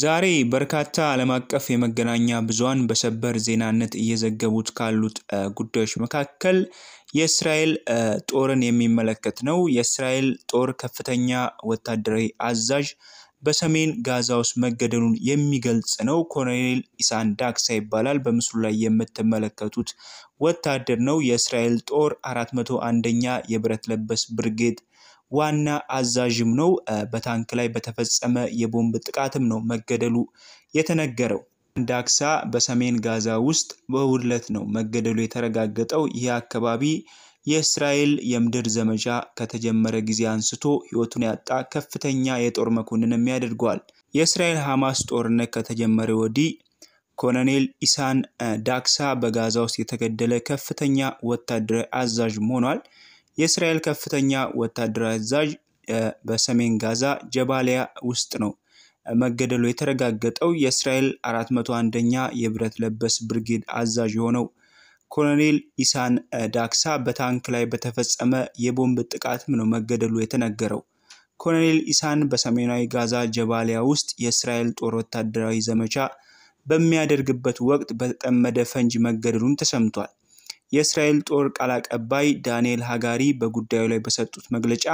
ዛሬ በርካታ ዓለም አቀፍ የመገናኛ ብዙሃን በሰበር ዜናነት እየዘገቡት ካሉት ጉዳዮች መካከል የእስራኤል ጦርን የሚመለከት ነው። የእስራኤል ጦር ከፍተኛ ወታደራዊ አዛዥ በሰሜን ጋዛ ውስጥ መገደሉን የሚገልጽ ነው። ኮሎኔል ኢሳን ዳክሳ ይባላል። በምስሉ ላይ የምትመለከቱት ወታደር ነው። የእስራኤል ጦር አራት መቶ አንደኛ የብረት ለበስ ብርጌድ ዋና አዛዥም ነው። በታንክ ላይ በተፈጸመ የቦምብ ጥቃትም ነው መገደሉ የተነገረው። ዳክሳ በሰሜን ጋዛ ውስጥ በውድለት ነው መገደሉ የተረጋገጠው። ይህ አካባቢ የእስራኤል የምድር ዘመቻ ከተጀመረ ጊዜ አንስቶ ሕይወቱን ያጣ ከፍተኛ የጦር መኮንንም ያደርገዋል። የእስራኤል ሐማስ ጦርነት ከተጀመረ ወዲህ ኮሎኔል ኢሳን ዳክሳ በጋዛ ውስጥ የተገደለ ከፍተኛ ወታደራዊ አዛዥም ሆኗል። የእስራኤል ከፍተኛ ወታደራዊ አዛዥ በሰሜን ጋዛ ጀባሊያ ውስጥ ነው መገደሉ የተረጋገጠው። የእስራኤል 401ኛ የብረት ለበስ ብርጌድ አዛዥ የሆነው ኮሎኔል ኢሳን ዳክሳ በታንክ ላይ በተፈጸመ የቦምብ ጥቃትም ነው መገደሉ የተነገረው። ኮሎኔል ኢሳን በሰሜናዊ ጋዛ ጀባሊያ ውስጥ የእስራኤል ጦር ወታደራዊ ዘመቻ በሚያደርግበት ወቅት በተጠመደ ፈንጅ መገደሉን ተሰምቷል። የእስራኤል ጦር ቃል አቀባይ ዳንኤል ሃጋሪ በጉዳዩ ላይ በሰጡት መግለጫ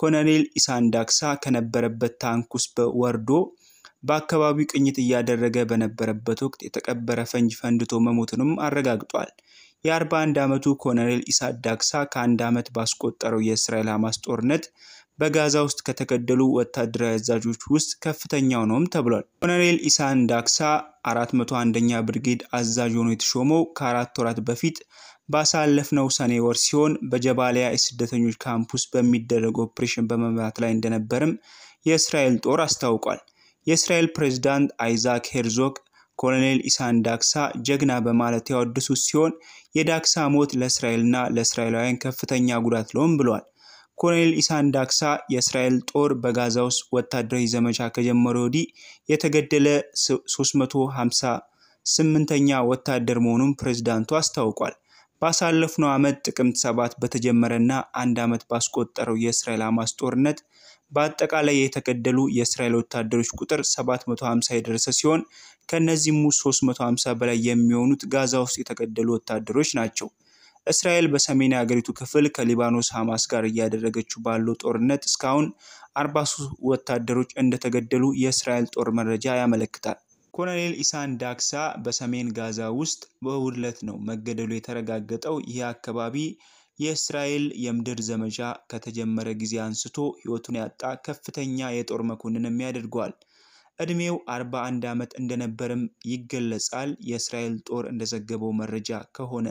ኮሎኔል ኢሳን ዳክሳ ከነበረበት ታንክ ውስጥ ወርዶ በአካባቢው ቅኝት እያደረገ በነበረበት ወቅት የተቀበረ ፈንጅ ፈንድቶ መሞቱንም አረጋግጧል። የ41 ዓመቱ ኮሎኔል ኢሳን ዳክሳ ከአንድ ዓመት ባስቆጠረው የእስራኤል ሐማስ ጦርነት በጋዛ ውስጥ ከተገደሉ ወታደራዊ አዛዦች ውስጥ ከፍተኛው ነውም ተብሏል። ኮሎኔል ኢሳን ዳክሳ 401ኛ ብርጌድ አዛዥ ሆኖ የተሾመው ከአራት ወራት በፊት ባሳለፍነው ሰኔ ወር ሲሆን በጀባሊያ የስደተኞች ካምፕ ውስጥ በሚደረገው ኦፕሬሽን በመምራት ላይ እንደነበርም የእስራኤል ጦር አስታውቋል። የእስራኤል ፕሬዝዳንት አይዛክ ሄርዞግ ኮሎኔል ኢሳን ዳክሳ ጀግና በማለት ያወድሱት ሲሆን የዳክሳ ሞት ለእስራኤልና ለእስራኤላውያን ከፍተኛ ጉዳት ለውም ብለዋል። ኮሎኔል ኢሳን ዳክሳ የእስራኤል ጦር በጋዛ ውስጥ ወታደራዊ ዘመቻ ከጀመረ ወዲህ የተገደለ 358ኛ ወታደር መሆኑን ፕሬዝዳንቱ አስታውቋል። ባሳለፍነው ዓመት ጥቅምት ሰባት በተጀመረና አንድ ዓመት ባስቆጠረው የእስራኤል ሐማስ ጦርነት በአጠቃላይ የተገደሉ የእስራኤል ወታደሮች ቁጥር 750 የደረሰ ሲሆን ከእነዚህም ውስጥ 350 በላይ የሚሆኑት ጋዛ ውስጥ የተገደሉ ወታደሮች ናቸው። እስራኤል በሰሜን የአገሪቱ ክፍል ከሊባኖስ ሐማስ ጋር እያደረገችው ባለው ጦርነት እስካሁን 43 ወታደሮች እንደተገደሉ የእስራኤል ጦር መረጃ ያመለክታል። ኮሎኔል ኢሳን ዳክሳ በሰሜን ጋዛ ውስጥ በውድለት ነው መገደሉ የተረጋገጠው። ይህ አካባቢ የእስራኤል የምድር ዘመቻ ከተጀመረ ጊዜ አንስቶ ሕይወቱን ያጣ ከፍተኛ የጦር መኮንንም ያደርገዋል። ዕድሜው 41 ዓመት እንደነበርም ይገለጻል። የእስራኤል ጦር እንደዘገበው መረጃ ከሆነ